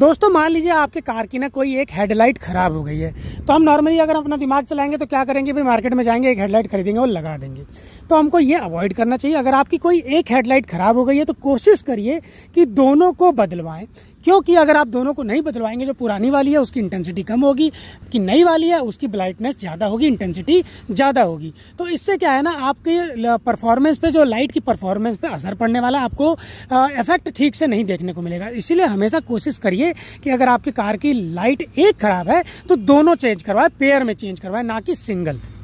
दोस्तों मान लीजिए आपके कार की ना कोई एक हेडलाइट खराब हो गई है तो हम नॉर्मली अगर अपना दिमाग चलाएंगे तो क्या करेंगे भाई मार्केट में जाएंगे एक हेडलाइट खरीदेंगे और लगा देंगे तो हमको ये अवॉइड करना चाहिए अगर आपकी कोई एक हेडलाइट खराब हो गई है तो कोशिश करिए कि दोनों को बदलवाएं क्योंकि अगर आप दोनों को नहीं बदलवाएंगे जो पुरानी वाली है उसकी इंटेंसिटी कम होगी कि नई वाली है उसकी ब्राइटनेस ज़्यादा होगी इंटेंसिटी ज़्यादा होगी तो इससे क्या है ना आपके परफॉर्मेंस पे जो लाइट की परफॉर्मेंस पे असर पड़ने वाला आपको इफेक्ट ठीक से नहीं देखने को मिलेगा इसीलिए हमेशा कोशिश करिए कि अगर आपकी कार की लाइट एक खराब है तो दोनों चेंज करवाएं पेयर में चेंज करवाएं ना कि सिंगल